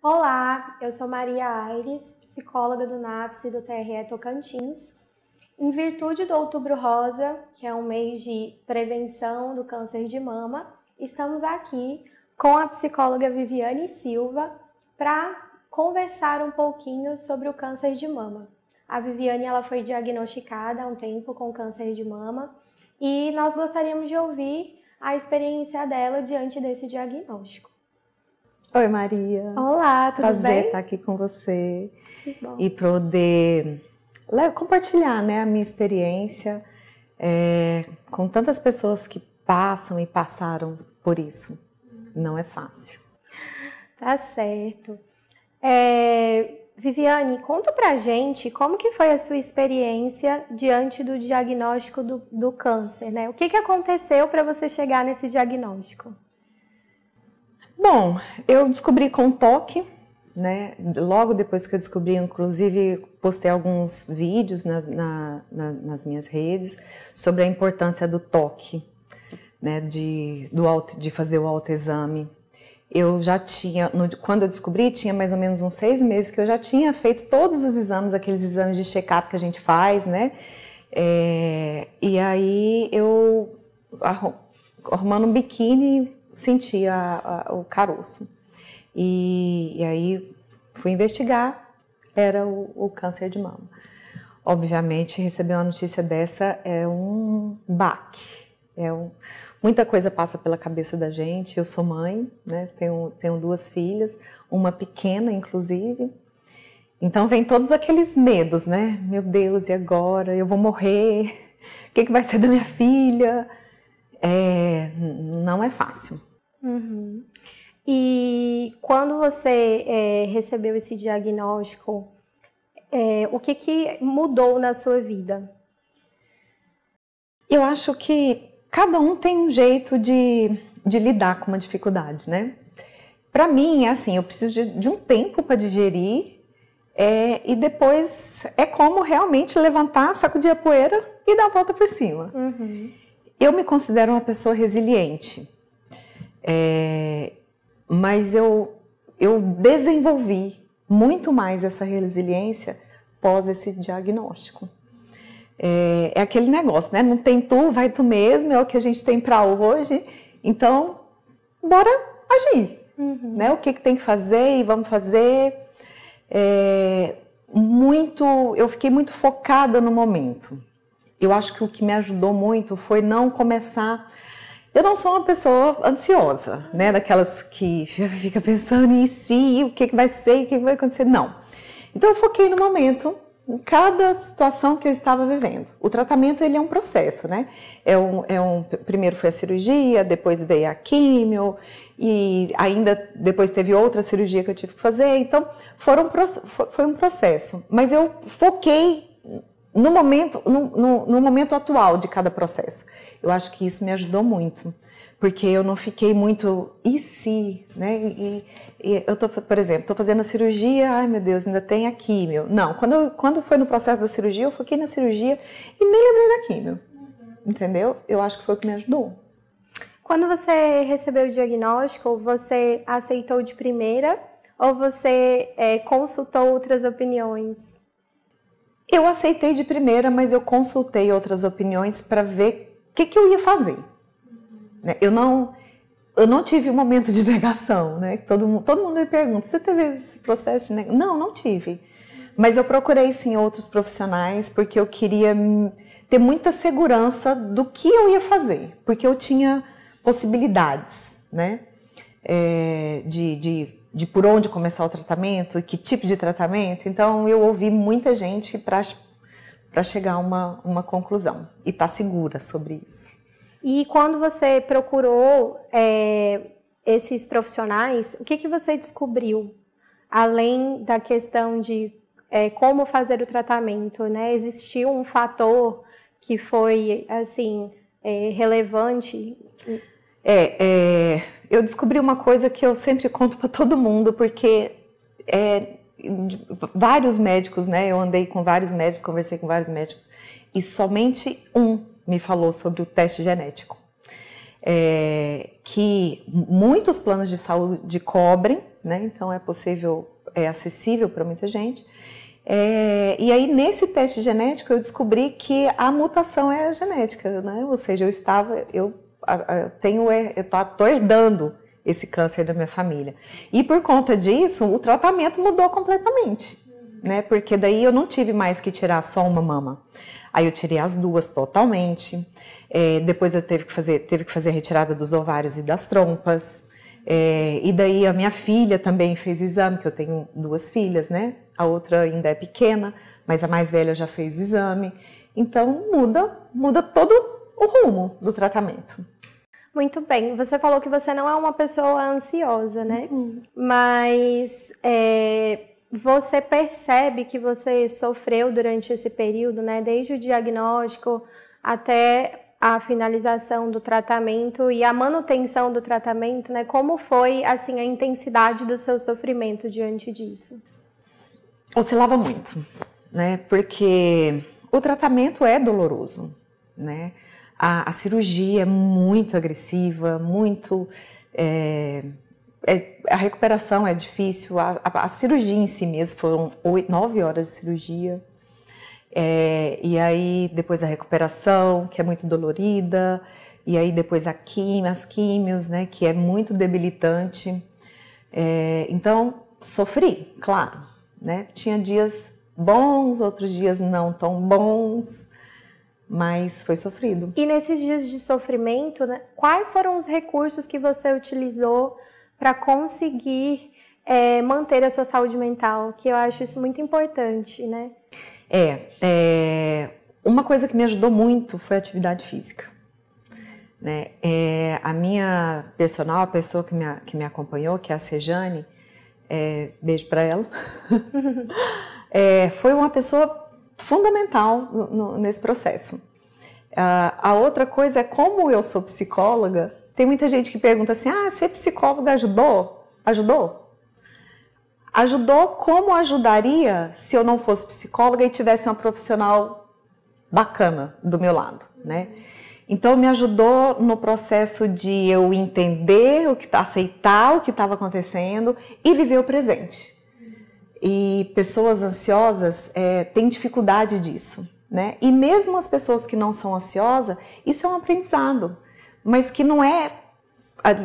Olá, eu sou Maria Aires, psicóloga do NAPS e do TRE Tocantins. Em virtude do Outubro Rosa, que é um mês de prevenção do câncer de mama, estamos aqui com a psicóloga Viviane Silva para conversar um pouquinho sobre o câncer de mama. A Viviane ela foi diagnosticada há um tempo com câncer de mama e nós gostaríamos de ouvir a experiência dela diante desse diagnóstico. Oi, Maria. Olá, tudo Prazer bem? Prazer estar aqui com você e poder compartilhar né, a minha experiência é, com tantas pessoas que passam e passaram por isso. Não é fácil. Tá certo. É, Viviane, conta pra gente como que foi a sua experiência diante do diagnóstico do, do câncer, né? O que, que aconteceu para você chegar nesse diagnóstico? Bom, eu descobri com toque, né? Logo depois que eu descobri, inclusive, postei alguns vídeos nas, na, na, nas minhas redes sobre a importância do toque, né? De, do, de fazer o autoexame. Eu já tinha, no, quando eu descobri, tinha mais ou menos uns seis meses que eu já tinha feito todos os exames, aqueles exames de check-up que a gente faz, né? É, e aí eu arrumando um biquíni, sentia a, o caroço. E, e, aí fui investigar, era o, o, câncer de mama. Obviamente, receber uma notícia dessa é um baque. É um, muita coisa passa pela cabeça da gente. Eu sou mãe, né? tenho, tenho duas filhas, uma pequena, inclusive. Então, vem todos aqueles medos, né? Meu Deus, e agora? Eu vou morrer? O que, que vai ser da minha filha? é, não é fácil. Uhum. E quando você é, recebeu esse diagnóstico, é, o que, que mudou na sua vida? Eu acho que cada um tem um jeito de, de lidar com uma dificuldade, né? Para mim, é assim, eu preciso de, de um tempo para digerir é, e depois é como realmente levantar, sacudir a poeira e dar a volta por cima. Uhum. Eu me considero uma pessoa resiliente, é, mas eu, eu desenvolvi muito mais essa resiliência pós esse diagnóstico. É, é, aquele negócio, né? Não tem tu, vai tu mesmo, é o que a gente tem para hoje. Então, bora agir, uhum. né? O que, que tem que fazer e vamos fazer. É, muito, eu fiquei muito focada no momento. Eu acho que o que me ajudou muito foi não começar. Eu não sou uma pessoa ansiosa, né? Daquelas que fica pensando em si, o que, que vai ser, o que, que vai acontecer. Não. Então eu foquei no momento, em cada situação que eu estava vivendo. O tratamento ele é um processo, né? É um, é um, primeiro foi a cirurgia, depois veio a químio e ainda depois teve outra cirurgia que eu tive que fazer. Então foram, foi um processo, mas eu foquei no momento, no, no, no momento atual de cada processo. Eu acho que isso me ajudou muito porque eu não fiquei muito e se, né? E, e eu tô, por exemplo, estou fazendo a cirurgia, ai meu Deus, ainda tem a químio. Não, quando quando foi no processo da cirurgia, eu foquei na cirurgia e nem lembrei da químio. Entendeu? Eu acho que foi o que me ajudou. Quando você recebeu o diagnóstico, você aceitou de primeira ou você é, consultou outras opiniões? Eu aceitei de primeira, mas eu consultei outras opiniões para ver o que, que, eu ia fazer. Né? Eu não eu não tive um momento de negação, né? Todo, todo mundo me pergunta, você teve esse processo de negação? Não, não tive. Mas eu procurei sim outros profissionais porque eu queria ter muita segurança do que eu ia fazer, porque eu tinha possibilidades, né? É, de, de de por onde começar o tratamento, que tipo de tratamento. Então eu ouvi muita gente para chegar a uma, uma conclusão e tá segura sobre isso. E quando você procurou é, esses profissionais, o que, que você descobriu? Além da questão de é, como fazer o tratamento, né? Existiu um fator que foi, assim, é, relevante? É, é, eu descobri uma coisa que eu sempre conto para todo mundo, porque é, vários médicos, né? Eu andei com vários médicos, conversei com vários médicos, e somente um me falou sobre o teste genético. É, que muitos planos de saúde cobrem, né? Então é possível, é acessível para muita gente. É, e aí, nesse teste genético, eu descobri que a mutação é a genética, né? Ou seja, eu estava, eu tenho, é, estou herdando esse câncer da minha família. E por conta disso, o tratamento mudou completamente, né? Porque daí eu não tive mais que tirar só uma mama. Aí eu tirei as duas totalmente. É, depois eu teve que fazer, teve que fazer a retirada dos ovários e das trompas. É, e daí a minha filha também fez o exame, que eu tenho duas filhas, né? A outra ainda é pequena, mas a mais velha já fez o exame. Então muda, muda todo o rumo do tratamento. Muito bem. Você falou que você não é uma pessoa ansiosa, né? Uhum. Mas é, você percebe que você sofreu durante esse período, né? Desde o diagnóstico até a finalização do tratamento e a manutenção do tratamento, né? Como foi assim a intensidade do seu sofrimento diante disso? Oscilava muito, né? Porque o tratamento é doloroso, né? A, a cirurgia é muito agressiva, muito. É, é, a recuperação é difícil, a, a, a, cirurgia em si mesmo foram oito, nove horas de cirurgia. É, e aí depois a recuperação, que é muito dolorida, e aí depois a quimio, as químios, né, que é muito debilitante. É, então, sofri, claro, né? Tinha dias bons, outros dias não tão bons, mas foi sofrido. E nesses dias de sofrimento, né, quais foram os recursos que você utilizou para conseguir é, manter a sua saúde mental? Que eu acho isso muito importante, né? É, é uma coisa que me ajudou muito foi a atividade física. Né? É, a minha personal, a pessoa que me, que me acompanhou, que é a Sejane, é, beijo para ela, é, foi uma pessoa fundamental no, no, nesse processo. Uh, a outra coisa é como eu sou psicóloga, tem muita gente que pergunta assim: ah, ser psicóloga ajudou? Ajudou? Ajudou como ajudaria se eu não fosse psicóloga e tivesse uma profissional bacana do meu lado, né? Então me ajudou no processo de eu entender o que tá, aceitar o que estava acontecendo e viver o presente. E pessoas ansiosas é, têm dificuldade disso, né? E mesmo as pessoas que não são ansiosas, isso é um aprendizado, mas que não é,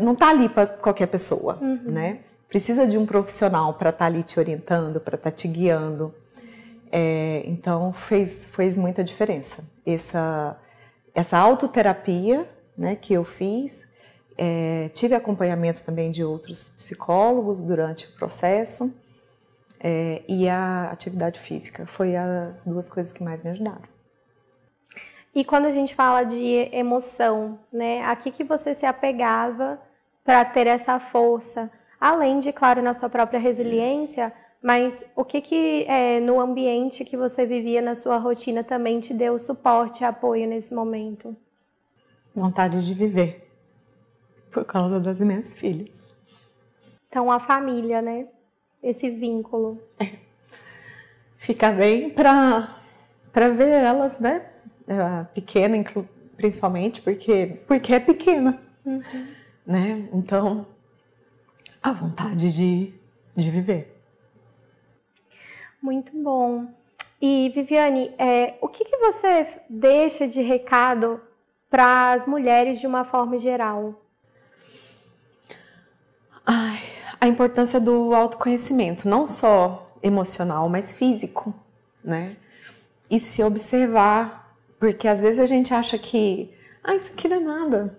não está ali para qualquer pessoa, uhum. né? Precisa de um profissional para estar tá ali te orientando, para estar tá te guiando. É, então fez, fez muita diferença essa essa autoterapia né, que eu fiz. É, tive acompanhamento também de outros psicólogos durante o processo é, e a atividade física. Foi as duas coisas que mais me ajudaram. E quando a gente fala de emoção, né? A que, que você se apegava para ter essa força? Além de, claro, na sua própria resiliência, mas o que, que é, no ambiente que você vivia, na sua rotina, também te deu suporte e apoio nesse momento? Vontade de viver, por causa das minhas filhas. Então, a família, né? esse vínculo. É. Fica bem para para ver elas, né? É, pequena, principalmente, porque, porque é pequena, uhum. né? Então, a vontade de, de viver. Muito bom. E, Viviane, é, o que, que você deixa de recado para as mulheres de uma forma geral? Ai, a importância do autoconhecimento, não só emocional, mas físico, né? E se observar, porque às vezes a gente acha que, ah, isso aqui não é nada.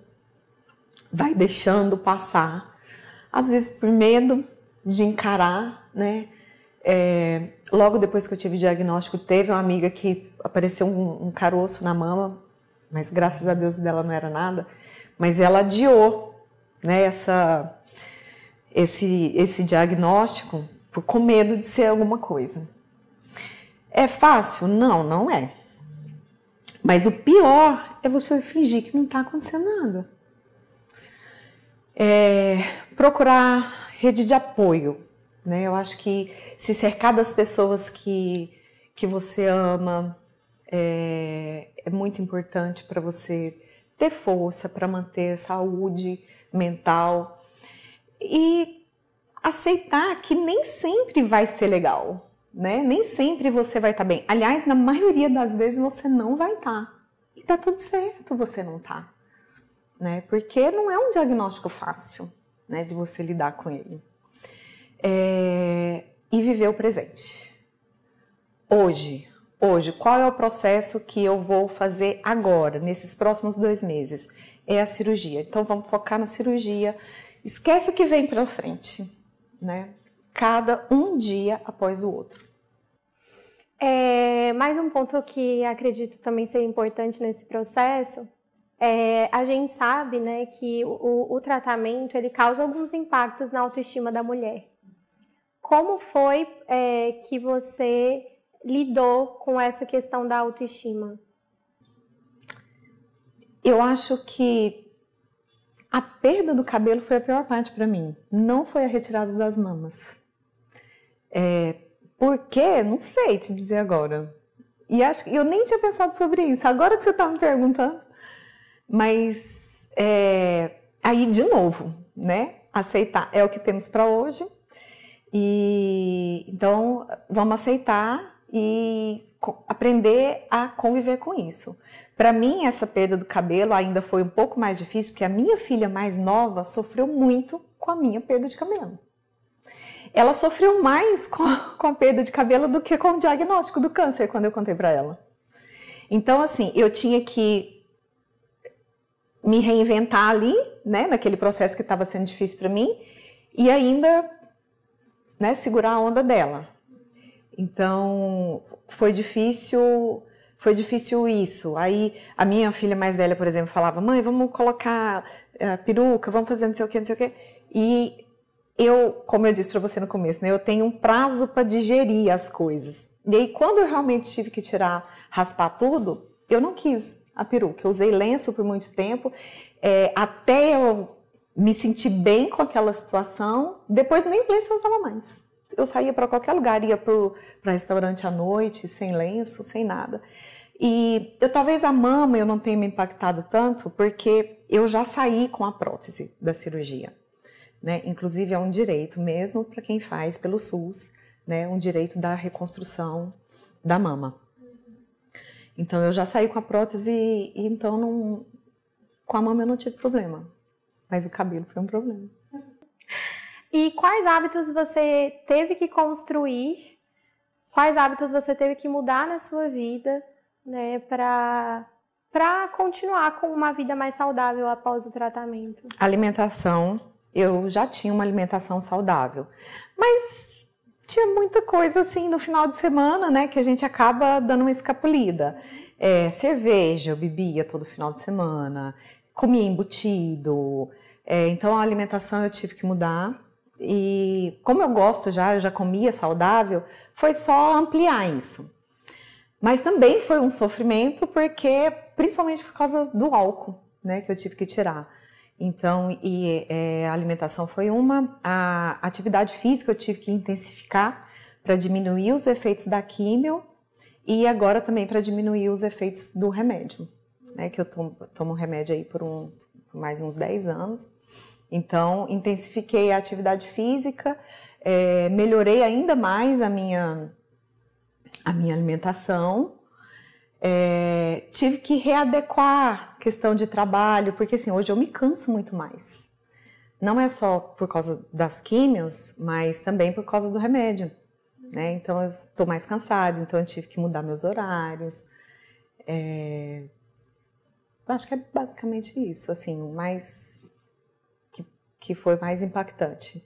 Vai deixando passar. Às vezes por medo de encarar, né? É, logo depois que eu tive o diagnóstico, teve uma amiga que apareceu um, um caroço na mama, mas graças a Deus dela não era nada. Mas ela adiou, né? Essa esse, esse diagnóstico por, com medo de ser alguma coisa. É fácil? Não, não é. Mas o pior é você fingir que não está acontecendo nada. É, procurar rede de apoio. Né? Eu acho que se cercar das pessoas que, que você ama é, é muito importante para você ter força para manter saúde mental, e aceitar que nem sempre vai ser legal, né? Nem sempre você vai estar tá bem. Aliás, na maioria das vezes você não vai estar. Tá. E tá tudo certo você não tá. Né? Porque não é um diagnóstico fácil, né, de você lidar com ele. É... E viver o presente. Hoje, hoje, qual é o processo que eu vou fazer agora, nesses próximos dois meses? É a cirurgia. Então vamos focar na cirurgia Esquece o que vem pela frente, né? Cada um dia após o outro. É, mais um ponto que acredito também ser importante nesse processo é, a gente sabe né, que o, o, tratamento ele causa alguns impactos na autoestima da mulher. Como foi é, que você lidou com essa questão da autoestima? Eu acho que a perda do cabelo foi a pior parte para mim, não foi a retirada das mamas. É, por quê? Não sei te dizer agora. E acho que eu nem tinha pensado sobre isso, agora que você está me perguntando. Mas é, aí, de novo, né? Aceitar é o que temos para hoje. E então vamos aceitar e aprender a conviver com isso. Para mim, essa perda do cabelo ainda foi um pouco mais difícil, porque a minha filha mais nova sofreu muito com a minha perda de cabelo. Ela sofreu mais com a perda de cabelo do que com o diagnóstico do câncer, quando eu contei para ela. Então, assim, eu tinha que me reinventar ali, né, naquele processo que estava sendo difícil para mim, e ainda, né, segurar a onda dela. Então, foi difícil foi difícil isso. Aí a minha filha mais velha, por exemplo, falava: mãe, vamos colocar uh, peruca, vamos fazer não sei o que, não sei o que. E eu, como eu disse para você no começo, né, eu tenho um prazo para digerir as coisas. E aí, quando eu realmente tive que tirar, raspar tudo, eu não quis a peruca. Eu usei lenço por muito tempo, é, até eu me sentir bem com aquela situação. Depois, nem lenço eu usava mais eu saía para qualquer lugar, ia para restaurante à noite, sem lenço, sem nada. E eu talvez a mama eu não tenha me impactado tanto, porque eu já saí com a prótese da cirurgia. Né? Inclusive é um direito mesmo para quem faz pelo SUS, né? um direito da reconstrução da mama. Então eu já saí com a prótese e então não, com a mama eu não tive problema, mas o cabelo foi um problema. E quais hábitos você teve que construir? Quais hábitos você teve que mudar na sua vida, né, para para continuar com uma vida mais saudável após o tratamento? Alimentação. Eu já tinha uma alimentação saudável, mas tinha muita coisa assim no final de semana, né, que a gente acaba dando uma escapulida. É, cerveja eu bebia todo final de semana, comia embutido. É, então a alimentação eu tive que mudar. E como eu gosto já, eu já comia saudável, foi só ampliar isso. Mas também foi um sofrimento porque, principalmente por causa do álcool, né, que eu tive que tirar. Então, e é, a alimentação foi uma, a atividade física eu tive que intensificar para diminuir os efeitos da químio e agora também para diminuir os efeitos do remédio, né, que eu tomo, tomo remédio aí por, um, por mais uns 10 anos. Então, intensifiquei a atividade física, é, melhorei ainda mais a minha, a minha alimentação, é, tive que readequar questão de trabalho, porque assim, hoje eu me canso muito mais. Não é só por causa das químios, mas também por causa do remédio. Né? Então eu estou mais cansada, então eu tive que mudar meus horários. É... Acho que é basicamente isso, assim, mais que foi mais impactante.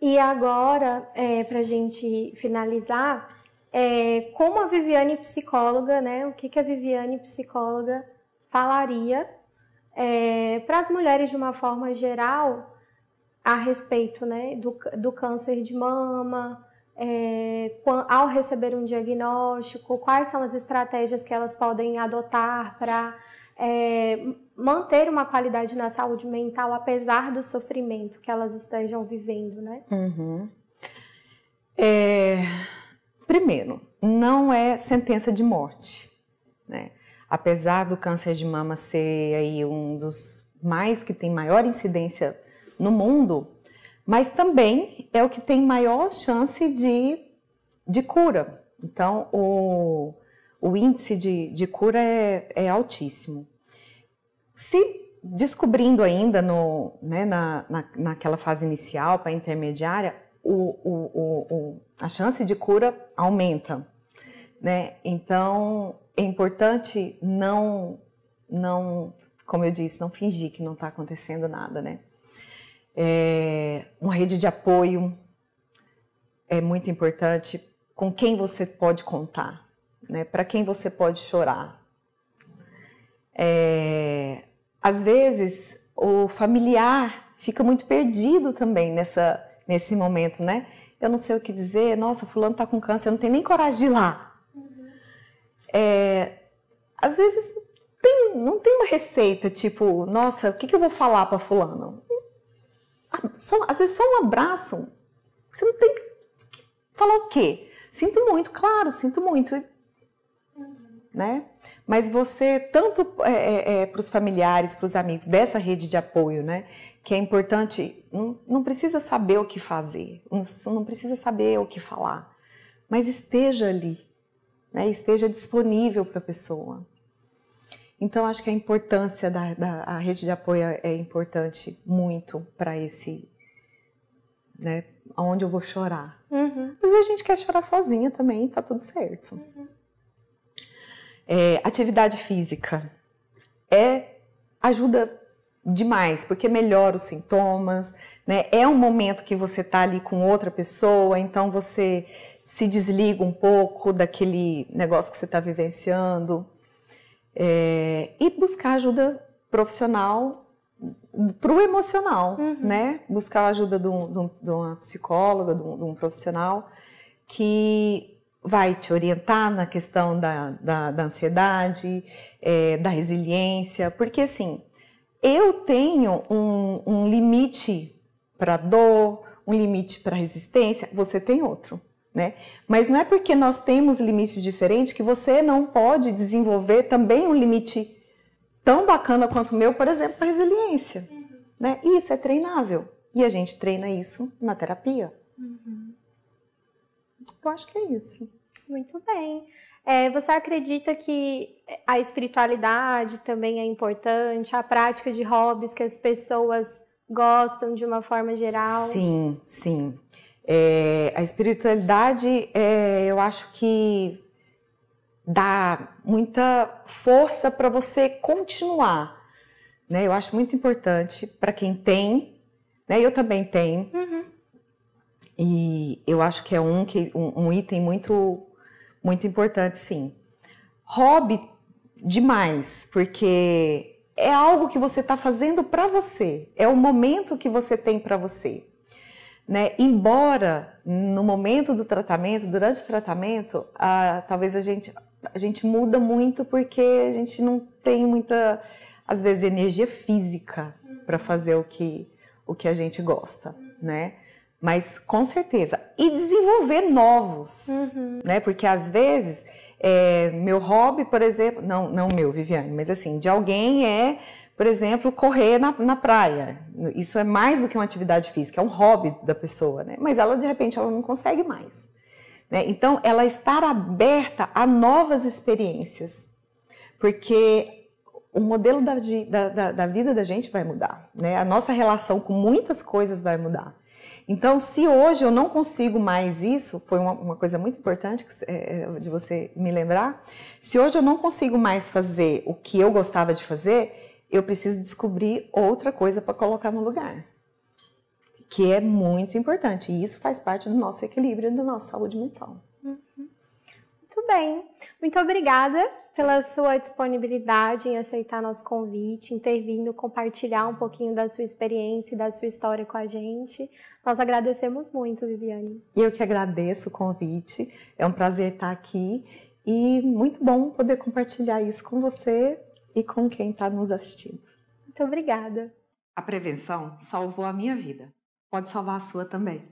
E agora, é, para a gente finalizar, é, como a Viviane psicóloga, né? O que, que a Viviane psicóloga falaria é, para as mulheres de uma forma geral a respeito, né, do, do câncer de mama, é, ao receber um diagnóstico, quais são as estratégias que elas podem adotar para é, manter uma qualidade na saúde mental, apesar do sofrimento que elas estejam vivendo, né? Uhum. É, primeiro, não é sentença de morte, né? Apesar do câncer de mama ser aí um dos mais que tem maior incidência no mundo, mas também é o que tem maior chance de, de cura. Então, o, o índice de, de cura é, é altíssimo. Se descobrindo ainda no, né, na, na, naquela fase inicial para intermediária, o, o, o, a chance de cura aumenta. Né? Então é importante não, não, como eu disse, não fingir que não está acontecendo nada. Né? É, uma rede de apoio é muito importante com quem você pode contar né? Para quem você pode chorar? É, às vezes o familiar fica muito perdido também nessa nesse momento, né? Eu não sei o que dizer. Nossa, fulano tá com câncer, eu não tenho nem coragem de ir lá. Uhum. É, às vezes tem, não tem uma receita tipo, nossa, o que, que eu vou falar para fulano? Só, às vezes só um abraço. Você não tem que falar o quê? Sinto muito, claro, sinto muito né? Mas você, tanto é, é, é para os familiares, para os amigos, dessa rede de apoio, né? Que é importante, não, não precisa saber o que fazer, não, não precisa saber o que falar, mas esteja ali, né? Esteja disponível para a pessoa. Então, acho que a importância da, da a rede de apoio é importante muito para esse, né? Aonde eu vou chorar. Uhum. Mas a gente quer chorar sozinha também, tá tudo certo. Uhum. É, atividade física é ajuda demais, porque melhora os sintomas, né? É um momento que você está ali com outra pessoa, então você se desliga um pouco daquele negócio que você está vivenciando. É, e buscar ajuda profissional para o emocional, uhum. né? Buscar a ajuda de, de, um, de uma psicóloga, de um, de um profissional que vai te orientar na questão da, da, da ansiedade, é, da resiliência, porque assim, eu tenho um, um limite para dor, um limite para resistência, você tem outro. Né? Mas não é porque nós temos limites diferentes que você não pode desenvolver também um limite tão bacana quanto o meu, por exemplo, para resiliência. Uhum. Né? E isso é treinável. E a gente treina isso na terapia. Uhum. Eu acho que é isso. Muito bem. É, você acredita que a espiritualidade também é importante, a prática de hobbies que as pessoas gostam de uma forma geral? Sim, sim. É, a espiritualidade, é, eu acho que dá muita força para você continuar. Né? Eu acho muito importante para quem tem, né? eu também tenho. E eu acho que é um, que, um, um item muito, muito importante, sim. Hobby, demais, porque é algo que você está fazendo para você, é o momento que você tem para você. Né? Embora no momento do tratamento, durante o tratamento, talvez a gente, a gente muda muito porque a gente não tem muita, às vezes, energia física para fazer o que, o que a gente gosta, né? mas com certeza. E desenvolver novos, uhum. né? Porque às vezes é, meu hobby, por exemplo, não, não meu, Viviane, mas assim, de alguém é, por exemplo, correr na, na praia. Isso é mais do que uma atividade física, é um hobby da pessoa, né? Mas ela, de repente, ela não consegue mais. Né? Então, ela estar aberta a novas experiências, porque o modelo da, da, da vida da gente vai mudar, né? A nossa relação com muitas coisas vai mudar. Então, se hoje eu não consigo mais isso, foi uma, uma coisa muito importante que, é, é, de você me lembrar. Se hoje eu não consigo mais fazer o que eu gostava de fazer, eu preciso descobrir outra coisa para colocar no lugar, que é muito importante. E isso faz parte do nosso equilíbrio, da nossa saúde mental. Tudo bem. Muito obrigada pela sua disponibilidade em aceitar nosso convite, em ter vindo compartilhar um pouquinho da sua experiência e da sua história com a gente. Nós agradecemos muito, Viviane. Eu que agradeço o convite. É um prazer estar aqui e muito bom poder compartilhar isso com você e com quem está nos assistindo. Muito obrigada. A prevenção salvou a minha vida. Pode salvar a sua também.